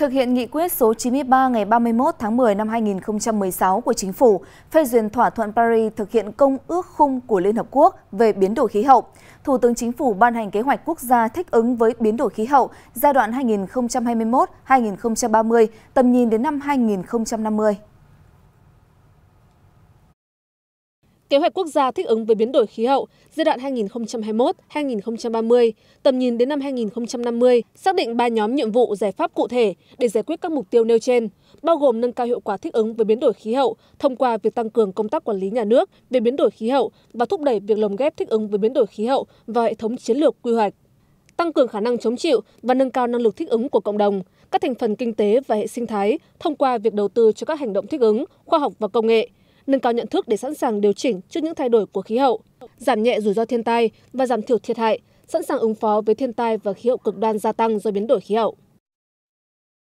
Thực hiện nghị quyết số 93 ngày 31 tháng 10 năm 2016 của Chính phủ phê duyệt thỏa thuận Paris thực hiện công ước khung của Liên Hợp Quốc về biến đổi khí hậu, Thủ tướng Chính phủ ban hành kế hoạch quốc gia thích ứng với biến đổi khí hậu giai đoạn 2021-2030, tầm nhìn đến năm 2050. kế hoạch quốc gia thích ứng với biến đổi khí hậu giai đoạn hai nghìn hai mươi một hai nghìn ba mươi tầm nhìn đến năm hai nghìn năm mươi xác định ba nhóm nhiệm vụ giải pháp cụ thể để giải quyết các mục tiêu nêu trên bao gồm nâng cao hiệu quả thích ứng với biến đổi khí hậu thông qua việc tăng cường công tác quản lý nhà nước về biến đổi khí hậu và thúc đẩy việc lồng ghép thích ứng với biến đổi khí hậu vào hệ thống chiến lược quy hoạch tăng cường khả năng chống chịu và nâng cao năng lực thích ứng của cộng đồng, các thành phần kinh tế và hệ sinh thái thông qua việc đầu tư cho các hành động thích ứng, khoa học và công nghệ, nâng cao nhận thức để sẵn sàng điều chỉnh trước những thay đổi của khí hậu giảm nhẹ rủi ro thiên tai và giảm thiểu thiệt hại sẵn sàng ứng phó với thiên tai và khí hậu cực đoan gia tăng do biến đổi khí hậu